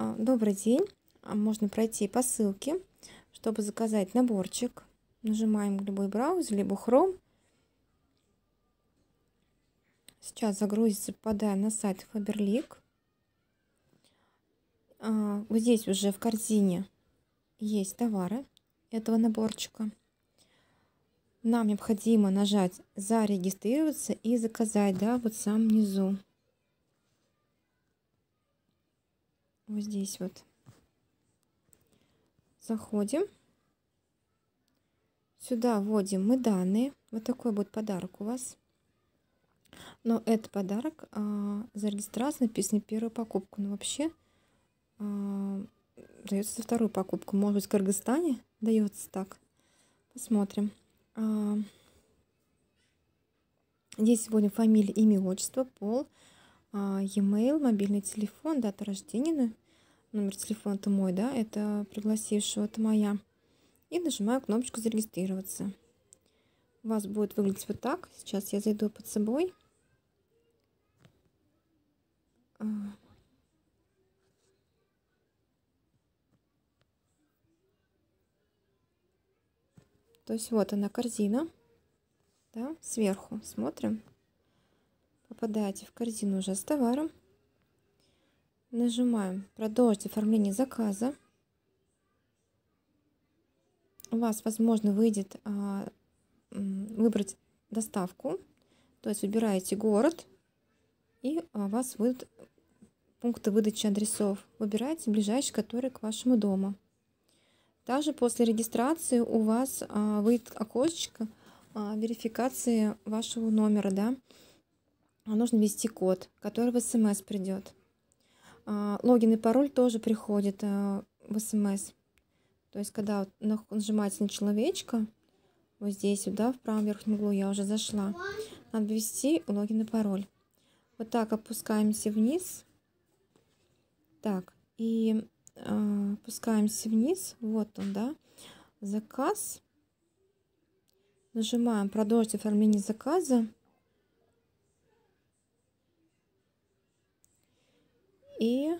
А, добрый день. А, можно пройти по ссылке, чтобы заказать наборчик. Нажимаем любой браузер, либо Chrome. Сейчас загрузится, попадаем на сайт Faberlic. А, вот здесь уже в корзине есть товары этого наборчика. Нам необходимо нажать «Зарегистрироваться» и заказать, да, вот сам внизу. вот здесь вот заходим. Сюда вводим мы данные. Вот такой будет подарок у вас. Но этот подарок а, за регистрацию написано первую покупку. Но ну, вообще а, дается вторую покупку. Может быть, в Кыргызстане дается так. Посмотрим. А, здесь вводим фамилия имя, отчество, пол. А, e-mail, мобильный телефон, дата рождения, номер телефона это мой, да, это пригласившего, это моя. И нажимаю кнопочку «Зарегистрироваться». У вас будет выглядеть вот так. Сейчас я зайду под собой. А. То есть вот она корзина, да, сверху смотрим попадаете в корзину уже с товаром. Нажимаем «Продолжить оформление заказа». У вас, возможно, выйдет а, выбрать доставку, то есть выбираете город, и а, у вас выйдут пункты выдачи адресов. Выбираете ближайший, который к вашему дому. Также после регистрации у вас а, выйдет окошечко а, верификации вашего номера, да, а нужно ввести код, который в смс эм придет. А, логин и пароль тоже приходит э, в смс. Эм То есть, когда вот нажимаете на человечка, вот здесь, вот, да, в правом верхнем углу я уже зашла, надо ввести логин и пароль. Вот так опускаемся вниз. Так, и э, опускаемся вниз. Вот он, да. Заказ. Нажимаем «Продолжить оформление заказа». и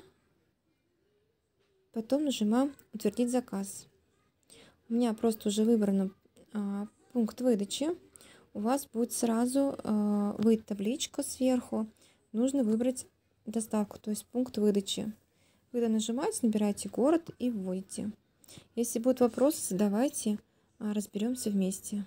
потом нажимаем «Утвердить заказ». У меня просто уже выбран а, пункт выдачи. У вас будет сразу а, выйти табличка сверху. Нужно выбрать доставку, то есть пункт выдачи. Когда нажимаете, набираете город и вводите. Если будут вопросы, задавайте, а, разберемся вместе.